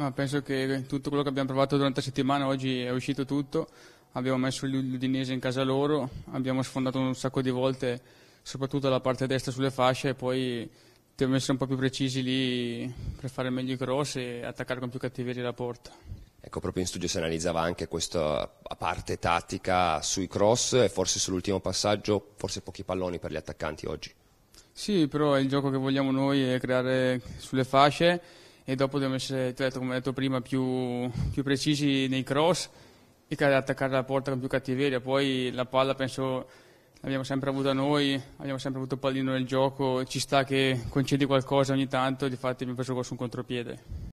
No, penso che tutto quello che abbiamo provato durante la settimana oggi è uscito tutto. Abbiamo messo l'Udinese in casa loro, abbiamo sfondato un sacco di volte, soprattutto la parte destra sulle fasce, e poi dobbiamo essere un po' più precisi lì per fare meglio i cross e attaccare con più cattiveria la porta. Ecco, proprio in studio si analizzava anche questa parte tattica sui cross e forse sull'ultimo passaggio, forse pochi palloni per gli attaccanti oggi. Sì, però è il gioco che vogliamo noi, è creare sulle fasce e dopo dobbiamo essere, detto, come detto prima, più, più, precisi nei cross e attaccare la porta con più cattiveria. Poi la palla penso l'abbiamo sempre avuta noi, abbiamo sempre avuto pallino nel gioco, ci sta che concedi qualcosa ogni tanto, di fatto mi preso su un contropiede.